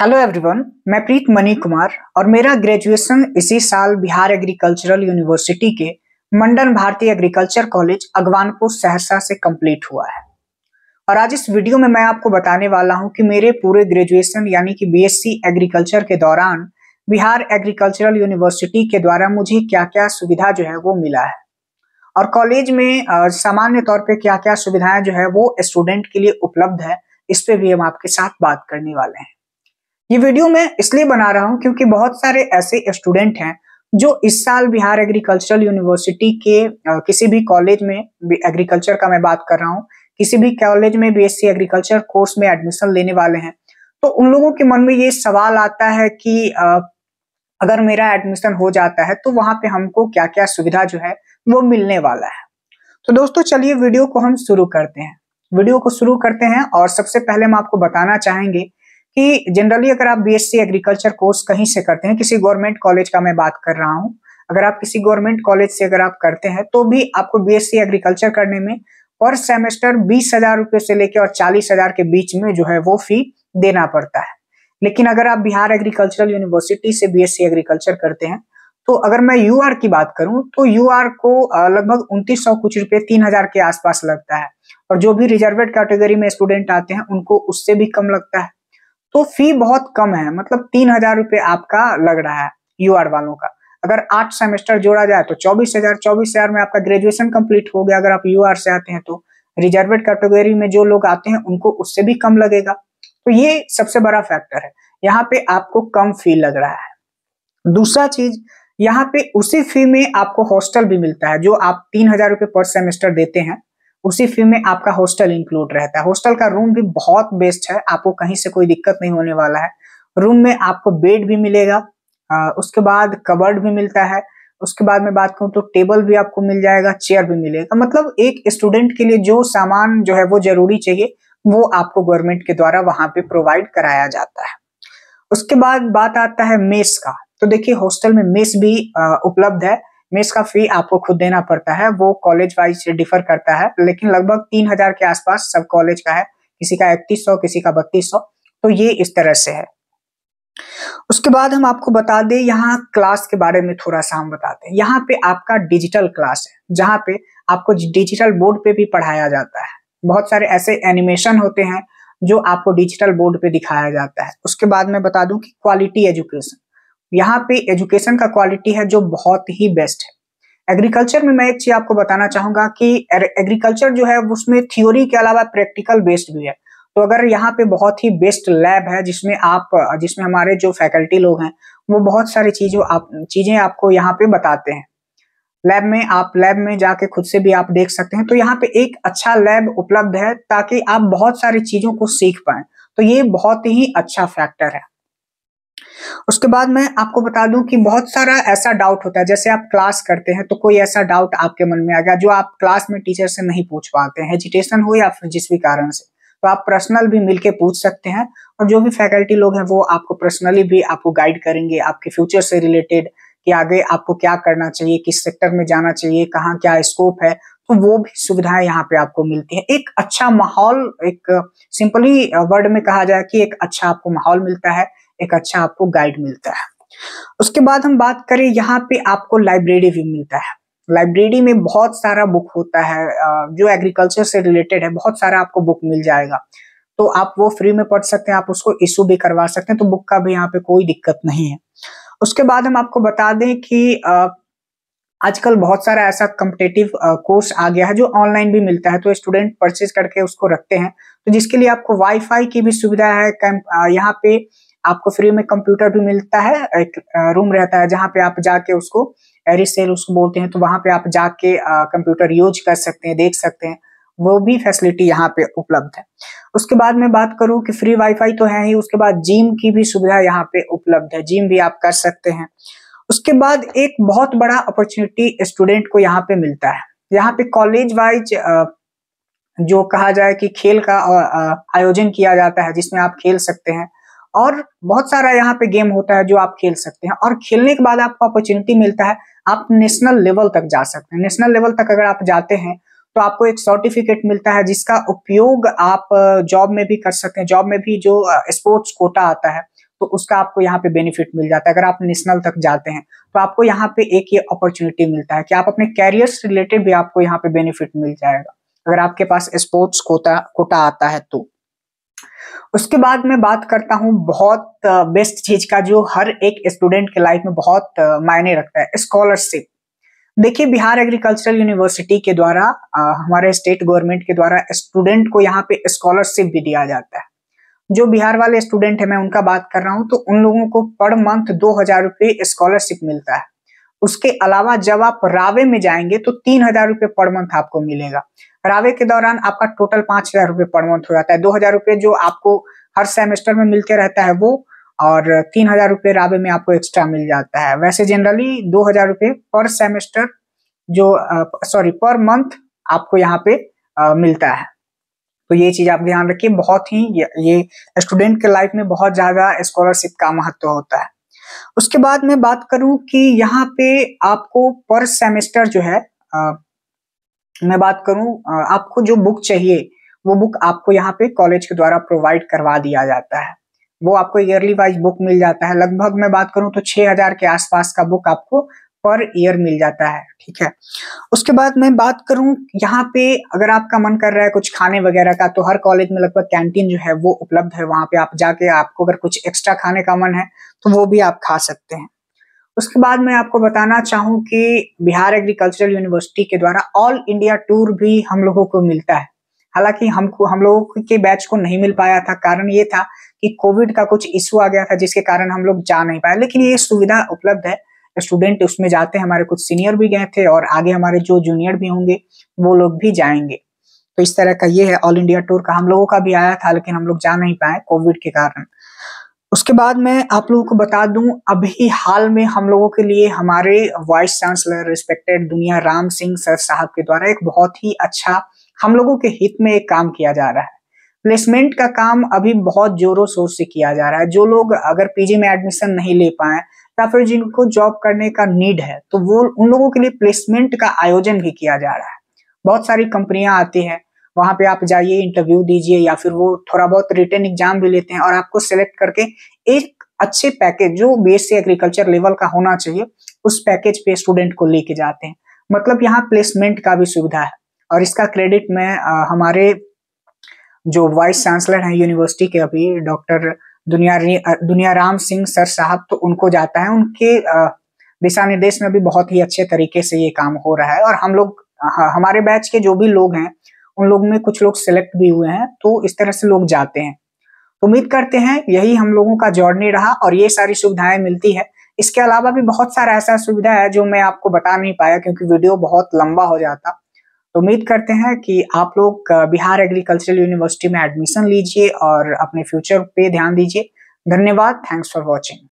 hello everyone मैं प्रीत money Kumar और मेरा ग्रेजुएशन इसी साल बिहार एग्रीकल्चरल यूनिवर्सिटी के मंडन भारतीय एग्रीकल्चर कॉलेज अगवानपुर सहरसा से कंप्लीट हुआ है और आज इस वीडियो में मैं आपको बताने वाला हूं कि मेरे पूरे ग्रेजुएशन यानी कि बीएससी एग्रीकल्चर के दौरान बिहार एग्रीकल्चरल यूनिवर्सिटी के द्वारा मुझे क्या क्या सुविधा जो है वो मिला है और कॉलेज में सामान्य तौर पर क्या क्या सुविधाएं जो है वो स्टूडेंट के लिए उपलब्ध है इस पर भी हम आपके साथ बात करने वाले हैं ये वीडियो मैं इसलिए बना रहा हूँ क्योंकि बहुत सारे ऐसे स्टूडेंट हैं जो इस साल बिहार एग्रीकल्चरल यूनिवर्सिटी के किसी भी कॉलेज में एग्रीकल्चर का मैं बात कर रहा हूँ किसी भी कॉलेज में बीएससी एग्रीकल्चर कोर्स में एडमिशन लेने वाले हैं तो उन लोगों के मन में ये सवाल आता है कि अगर मेरा एडमिशन हो जाता है तो वहां पे हमको क्या क्या सुविधा जो है वो मिलने वाला है तो दोस्तों चलिए वीडियो को हम शुरू करते हैं वीडियो को शुरू करते हैं और सबसे पहले हम आपको बताना चाहेंगे कि जनरली अगर आप बीएससी एग्रीकल्चर कोर्स कहीं से करते हैं किसी गवर्नमेंट कॉलेज का मैं बात कर रहा हूँ अगर आप किसी गवर्नमेंट कॉलेज से अगर आप करते हैं तो भी आपको बीएससी एग्रीकल्चर करने में पर सेमेस्टर बीस हजार रुपये से लेकर और चालीस हजार के बीच में जो है वो फी देना पड़ता है लेकिन अगर आप बिहार एग्रीकल्चरल यूनिवर्सिटी से बीएससी एग्रीकल्चर करते हैं तो अगर मैं यू की बात करूं तो यू को लगभग उनतीस सौ कुछ रुपए तीन हजार के आसपास लगता है और जो भी रिजर्वेड कैटेगरी में स्टूडेंट आते हैं उनको उससे भी कम लगता है तो फी बहुत कम है मतलब तीन हजार रुपये आपका लग रहा है यू वालों का अगर आठ सेमेस्टर जोड़ा जाए तो चौबीस हजार चौबीस हजार में आपका ग्रेजुएशन कंप्लीट हो गया अगर आप यू से आते हैं तो रिजर्वेड कैटेगरी में जो लोग आते हैं उनको उससे भी कम लगेगा तो ये सबसे बड़ा फैक्टर है यहाँ पे आपको कम फी लग रहा है दूसरा चीज यहाँ पे उसी फी में आपको हॉस्टल भी मिलता है जो आप तीन हजार रुपये पर सेमेस्टर देते हैं उसी फी में आपका हॉस्टल इंक्लूड रहता है हॉस्टल का रूम भी बहुत बेस्ट है आपको कहीं से कोई दिक्कत नहीं होने वाला है रूम में आपको बेड भी मिलेगा आ, उसके बाद कबर्ड भी मिलता है उसके बाद में बात करूँ तो टेबल भी आपको मिल जाएगा चेयर भी मिलेगा मतलब एक स्टूडेंट के लिए जो सामान जो है वो जरूरी चाहिए वो आपको गवर्नमेंट के द्वारा वहां पे प्रोवाइड कराया जाता है उसके बाद बात आता है मेस का तो देखिए हॉस्टल में मेस भी उपलब्ध है में इसका फी आपको खुद देना पड़ता है वो कॉलेज वाइज डिफर करता है लेकिन लगभग तीन हजार के आसपास सब कॉलेज का है किसी का इकतीस सौ किसी का बत्तीस सौ तो ये इस तरह से है उसके बाद हम आपको बता दें यहाँ क्लास के बारे में थोड़ा सा हम बताते हैं यहाँ पे आपका डिजिटल क्लास है जहाँ पे आपको डिजिटल बोर्ड पे भी पढ़ाया जाता है बहुत सारे ऐसे एनिमेशन होते हैं जो आपको डिजिटल बोर्ड पे दिखाया जाता है उसके बाद मैं बता दूं कि क्वालिटी एजुकेशन यहाँ पे एजुकेशन का क्वालिटी है जो बहुत ही बेस्ट है एग्रीकल्चर में मैं एक चीज आपको बताना चाहूंगा कि एग्रीकल्चर जो है उसमें थ्योरी के अलावा प्रैक्टिकल बेस्ड भी है तो अगर यहाँ पे बहुत ही बेस्ट लैब है जिसमें आप जिसमें हमारे जो फैकल्टी लोग हैं वो बहुत सारी चीजों आप चीजें आपको यहाँ पे बताते हैं लैब में आप लैब में जाके खुद से भी आप देख सकते हैं तो यहाँ पे एक अच्छा लैब उपलब्ध है ताकि आप बहुत सारी चीजों को सीख पाए तो ये बहुत ही अच्छा फैक्टर है उसके बाद मैं आपको बता दूं कि बहुत सारा ऐसा डाउट होता है जैसे आप क्लास करते हैं तो कोई ऐसा डाउट आपके मन में आ गया जो आप क्लास में टीचर से नहीं पूछ पाते हैं हेजिटेशन हो या फिर जिस भी कारण से तो आप पर्सनल भी मिलके पूछ सकते हैं और जो भी फैकल्टी लोग हैं वो आपको पर्सनली भी आपको गाइड करेंगे आपके फ्यूचर से रिलेटेड कि आगे आपको क्या करना चाहिए किस सेक्टर में जाना चाहिए कहाँ क्या स्कोप है तो वो भी सुविधाएं यहाँ पे आपको मिलती है एक अच्छा माहौल एक सिंपली वर्ड में कहा जाए कि एक अच्छा आपको माहौल मिलता है एक अच्छा आपको गाइड मिलता है उसके बाद हम बात करें यहाँ पे आपको लाइब्रेरी भी मिलता है लाइब्रेरी में बहुत सारा बुक होता है जो एग्रीकल्चर से रिलेटेड है बहुत सारा आपको बुक मिल जाएगा तो आप वो फ्री में पढ़ सकते हैं आप उसको इशू भी करवा सकते हैं तो बुक का भी यहाँ पे कोई दिक्कत नहीं है उसके बाद हम आपको बता दें कि आजकल बहुत सारा ऐसा कम्पिटेटिव कोर्स आ गया है जो ऑनलाइन भी मिलता है तो स्टूडेंट परचेज करके उसको रखते हैं तो जिसके लिए आपको वाईफाई की भी सुविधा है कैंप यहाँ पे आपको फ्री में कंप्यूटर भी मिलता है एक रूम रहता है जहाँ पे आप जाके उसको रिसेल उसको बोलते हैं तो वहाँ पे आप जाके कंप्यूटर यूज कर सकते हैं देख सकते हैं वो भी फैसिलिटी यहाँ पे उपलब्ध है उसके बाद मैं बात करूँ कि फ्री वाईफाई तो है ही उसके बाद जिम की भी सुविधा यहाँ पे उपलब्ध है जिम भी आप कर सकते हैं उसके बाद एक बहुत बड़ा अपॉर्चुनिटी स्टूडेंट को यहाँ पे मिलता है यहाँ पे कॉलेज वाइज जो कहा जाए कि खेल का आयोजन किया जाता है जिसमें आप खेल सकते हैं और बहुत सारा यहाँ पे गेम होता है जो आप खेल सकते हैं और खेलने के बाद आपको अपॉर्चुनिटी मिलता है आप नेशनल लेवल तक जा सकते हैं नेशनल लेवल तक अगर आप जाते हैं तो आपको एक सर्टिफिकेट मिलता है जिसका उपयोग आप जॉब में भी कर सकते हैं जॉब में भी जो स्पोर्ट्स कोटा आता है तो उसका आपको यहाँ पे बेनिफिट मिल जाता है अगर आप नेशनल तक जाते हैं तो आपको यहाँ पे एक ये अपॉर्चुनिटी मिलता है कि आप अपने कैरियर से रिलेटेड भी आपको यहाँ पे बेनिफिट मिल जाएगा अगर आपके पास स्पोर्ट्स कोटा कोटा आता है तो उसके बाद मैं बात करता हूँ बहुत बेस्ट चीज का जो हर एक स्टूडेंट के लाइफ में बहुत मायने रखता है स्कॉलरशिप देखिए बिहार एग्रीकल्चरल यूनिवर्सिटी के द्वारा हमारे स्टेट गवर्नमेंट के द्वारा स्टूडेंट को यहाँ पे स्कॉलरशिप भी दिया जाता है जो बिहार वाले स्टूडेंट है मैं उनका बात कर रहा हूँ तो उन लोगों को पर मंथ दो हजार रुपये स्कॉलरशिप मिलता है उसके अलावा जब आप रावे में जाएंगे तो तीन हजार रुपये पर मंथ आपको मिलेगा रावे के दौरान आपका टोटल पांच हजार रुपये पर मंथ हो जाता है दो हजार रुपये जो आपको हर सेमेस्टर में मिलते रहता है वो और तीन हजार रुपये रावे में आपको एक्स्ट्रा मिल जाता है वैसे जनरली दो हजार रुपये पर सेमेस्टर जो सॉरी पर मंथ आपको यहाँ पे आ, मिलता है तो ये चीज आप ध्यान रखिए बहुत ही ये स्टूडेंट के लाइफ में बहुत ज्यादा स्कॉलरशिप का महत्व होता है उसके बाद मैं बात करूं कि यहाँ पे आपको पर सेमेस्टर जो है आ, मैं बात करूं आ, आपको जो बुक चाहिए वो बुक आपको यहाँ पे कॉलेज के द्वारा प्रोवाइड करवा दिया जाता है वो आपको ईयरली वाइज बुक मिल जाता है लगभग मैं बात करूं तो 6000 के आसपास का बुक आपको पर ईयर मिल जाता है ठीक है उसके बाद मैं बात करूं यहाँ पे अगर आपका मन कर रहा है कुछ खाने वगैरह का तो हर कॉलेज में लगभग कैंटीन जो है वो उपलब्ध है वहां पे आप जाके आपको अगर कुछ एक्स्ट्रा खाने का मन है तो वो भी आप खा सकते हैं उसके बाद मैं आपको बताना चाहूँ कि बिहार एग्रीकल्चरल यूनिवर्सिटी के द्वारा ऑल इंडिया टूर भी हम लोगों को मिलता है हालांकि हमको हम लोगों के बैच को नहीं मिल पाया था कारण ये था कि कोविड का कुछ इशू आ गया था जिसके कारण हम लोग जा नहीं पाए लेकिन ये सुविधा उपलब्ध है स्टूडेंट उसमें जाते हैं हमारे कुछ सीनियर भी गए थे और आगे हमारे जो जूनियर भी होंगे वो लोग भी जाएंगे तो इस तरह का ये है ऑल इंडिया टूर का हम लोगों का भी आया था लेकिन हम लोग जा नहीं पाए कोविड के कारण उसके बाद मैं आप लोगों को बता दूं अभी हाल में हम लोगों के लिए हमारे वाइस चांसलर रिस्पेक्टेड दुनिया राम सिंह सर साहब के द्वारा एक बहुत ही अच्छा हम लोगों के हित में एक काम किया जा रहा है प्लेसमेंट का काम अभी बहुत जोरों शोर से किया जा रहा है जो लोग अगर पीजी में एडमिशन नहीं ले पाए या फिर जिनको जॉब करने का नीड है तो वो उन लोगों के लिए प्लेसमेंट का आयोजन भी किया जा रहा है बहुत सारी कंपनियां आती हैं वहां पे आप जाइए इंटरव्यू दीजिए या फिर वो थोड़ा बहुत रिटर्न एग्जाम भी लेते हैं और आपको सिलेक्ट करके एक अच्छे पैकेज जो से एग्रीकल्चर लेवल का होना चाहिए उस पैकेज पे स्टूडेंट को लेके जाते हैं मतलब यहाँ प्लेसमेंट का भी सुविधा है और इसका क्रेडिट मैं हमारे जो वाइस चांसलर हैं यूनिवर्सिटी के अभी डॉक्टर दुनिया दुनिया राम सिंह सर साहब तो उनको जाता है उनके दिशा निर्देश में भी बहुत ही अच्छे तरीके से ये काम हो रहा है और हम लोग हमारे बैच के जो भी लोग हैं उन लोग में कुछ लोग सिलेक्ट भी हुए हैं तो इस तरह से लोग जाते हैं उम्मीद करते हैं यही हम लोगों का जर्नी रहा और ये सारी सुविधाएं मिलती है इसके अलावा भी बहुत सारा ऐसा सुविधा है जो मैं आपको बता नहीं पाया क्योंकि वीडियो बहुत लंबा हो जाता तो उम्मीद करते हैं कि आप लोग बिहार एग्रीकल्चरल यूनिवर्सिटी में एडमिशन लीजिए और अपने फ्यूचर पे ध्यान दीजिए धन्यवाद थैंक्स फॉर वॉचिंग